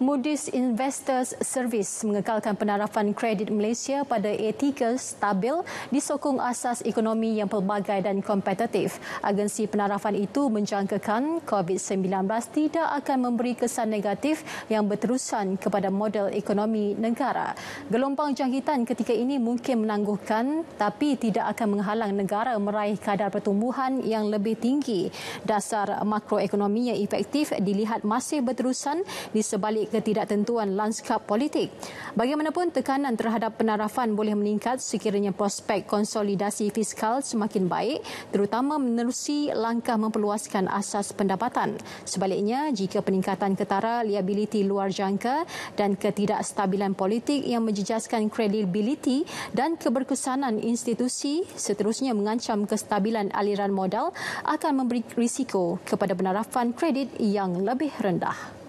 Moody's Investors Service mengekalkan penarafan kredit Malaysia pada etika stabil disokong asas ekonomi yang pelbagai dan kompetitif. Agensi penarafan itu menjangkakan COVID-19 tidak akan memberi kesan negatif yang berterusan kepada model ekonomi negara. Gelombang jangkitan ketika ini mungkin menangguhkan tapi tidak akan menghalang negara meraih kadar pertumbuhan yang lebih tinggi. Dasar makroekonomi yang efektif dilihat masih berterusan di sebalik ketidaktentuan lanskap politik. Bagaimanapun tekanan terhadap penarafan boleh meningkat sekiranya prospek konsolidasi fiskal semakin baik terutama menerusi langkah memperluaskan asas pendapatan. Sebaliknya, jika peningkatan ketara liabiliti luar jangka dan ketidakstabilan politik yang menjejaskan kredibiliti dan keberkesanan institusi seterusnya mengancam kestabilan aliran modal akan memberi risiko kepada penarafan kredit yang lebih rendah.